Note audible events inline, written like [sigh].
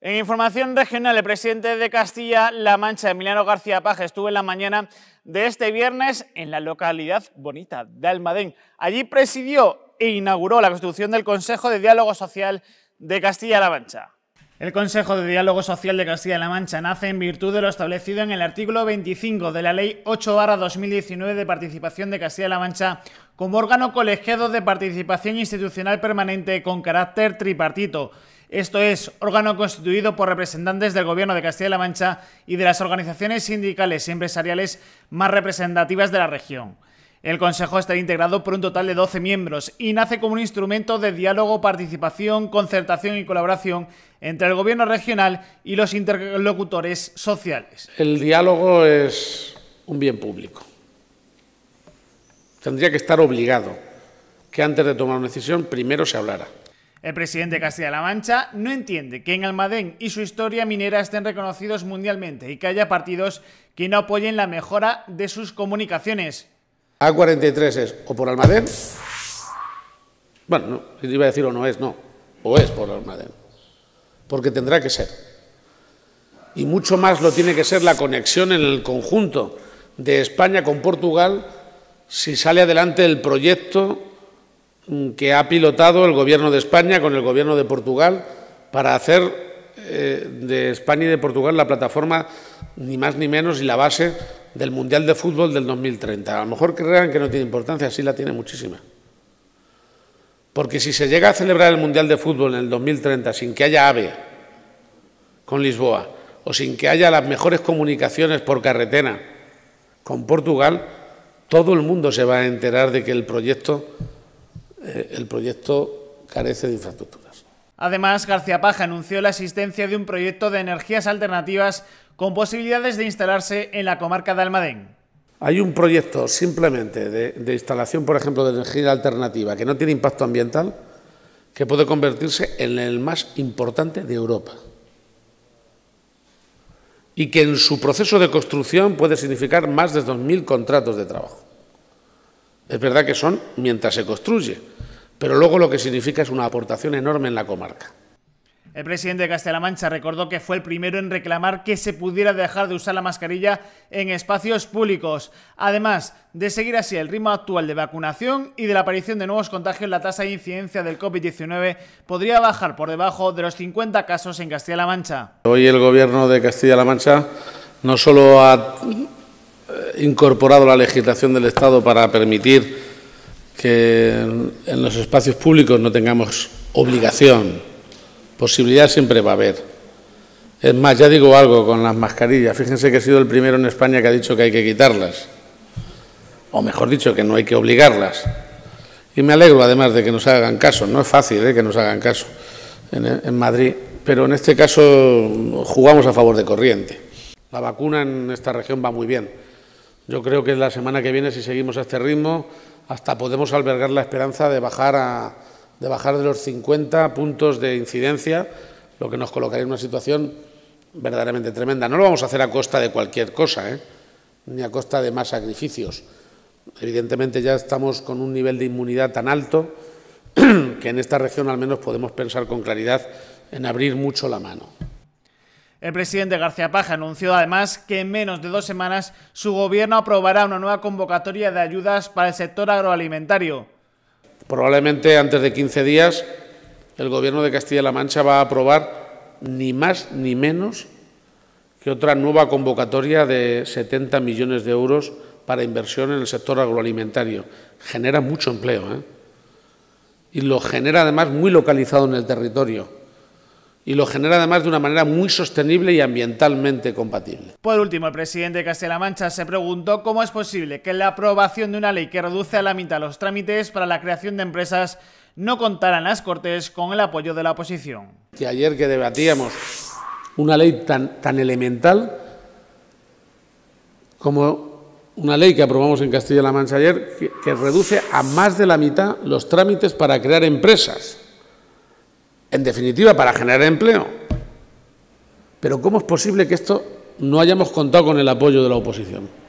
En información regional, el presidente de Castilla-La Mancha, Emiliano García Paje, estuvo en la mañana de este viernes en la localidad bonita de Almadén. Allí presidió e inauguró la constitución del Consejo de Diálogo Social de Castilla-La Mancha. El Consejo de Diálogo Social de Castilla-La Mancha nace en virtud de lo establecido en el artículo 25 de la Ley 8-2019 de Participación de Castilla-La Mancha como órgano colegiado de participación institucional permanente con carácter tripartito. Esto es, órgano constituido por representantes del Gobierno de Castilla-La Mancha y de las organizaciones sindicales y empresariales más representativas de la región. El Consejo está integrado por un total de 12 miembros y nace como un instrumento de diálogo, participación, concertación y colaboración entre el Gobierno regional y los interlocutores sociales. El diálogo es un bien público. Tendría que estar obligado que antes de tomar una decisión primero se hablara. El presidente de Castilla-La Mancha no entiende que en Almadén y su historia minera estén reconocidos mundialmente y que haya partidos que no apoyen la mejora de sus comunicaciones. A43 es o por Almadén, bueno, iba a decir o no es, no, o es por Almadén, porque tendrá que ser. Y mucho más lo tiene que ser la conexión en el conjunto de España con Portugal si sale adelante el proyecto que ha pilotado el Gobierno de España con el Gobierno de Portugal para hacer eh, de España y de Portugal la plataforma ni más ni menos y la base del Mundial de Fútbol del 2030. A lo mejor crean que no tiene importancia, sí la tiene muchísima. Porque si se llega a celebrar el Mundial de Fútbol en el 2030 sin que haya AVE con Lisboa o sin que haya las mejores comunicaciones por carretera con Portugal, todo el mundo se va a enterar de que el proyecto eh, el proyecto carece de infraestructuras. Además, García Paja anunció la existencia de un proyecto de energías alternativas con posibilidades de instalarse en la comarca de Almadén. Hay un proyecto simplemente de, de instalación, por ejemplo, de energía alternativa que no tiene impacto ambiental, que puede convertirse en el más importante de Europa y que en su proceso de construcción puede significar más de 2.000 contratos de trabajo. Es verdad que son mientras se construye, pero luego lo que significa es una aportación enorme en la comarca. El presidente de Castilla-La Mancha recordó que fue el primero en reclamar que se pudiera dejar de usar la mascarilla en espacios públicos. Además de seguir así el ritmo actual de vacunación y de la aparición de nuevos contagios, la tasa de incidencia del COVID-19 podría bajar por debajo de los 50 casos en Castilla-La Mancha. Hoy el gobierno de Castilla-La Mancha no solo ha eh, incorporado la legislación del Estado para permitir que en los espacios públicos no tengamos obligación. Posibilidad siempre va a haber. Es más, ya digo algo con las mascarillas. Fíjense que he sido el primero en España que ha dicho que hay que quitarlas. O mejor dicho, que no hay que obligarlas. Y me alegro además de que nos hagan caso. No es fácil eh, que nos hagan caso en Madrid. Pero en este caso jugamos a favor de corriente. La vacuna en esta región va muy bien. Yo creo que la semana que viene, si seguimos a este ritmo, hasta podemos albergar la esperanza de bajar, de, los 50 puntos de incidencia, lo que nos colocaría en una situación verdaderamente tremenda. No lo vamos a hacer a costa de cualquier cosa, ¿eh? ni a costa de más sacrificios. Evidentemente ya estamos con un nivel de inmunidad tan alto [clears throat] que en esta región al menos podemos pensar con claridad en abrir mucho la mano. El presidente García Paja anunció además que en menos de dos semanas su gobierno aprobará una nueva convocatoria de ayudas para el sector agroalimentario. Probablemente antes de 15 días el gobierno de Castilla-La Mancha va a aprobar ni más ni menos que otra nueva convocatoria de 70 millones de euros para inversión en el sector agroalimentario. Genera mucho empleo ¿eh? y lo genera además muy localizado en el territorio y lo genera además de una manera muy sostenible y ambientalmente compatible. Por último, el presidente de Castilla-La Mancha se preguntó cómo es posible que la aprobación de una ley que reduce a la mitad los trámites para la creación de empresas no contaran las Cortes con el apoyo de la oposición. Que ayer que debatíamos una ley tan, tan elemental como una ley que aprobamos en Castilla-La Mancha ayer que reduce a más de la mitad los trámites para crear empresas en definitiva, para generar empleo. Pero ¿cómo es posible que esto no hayamos contado con el apoyo de la oposición?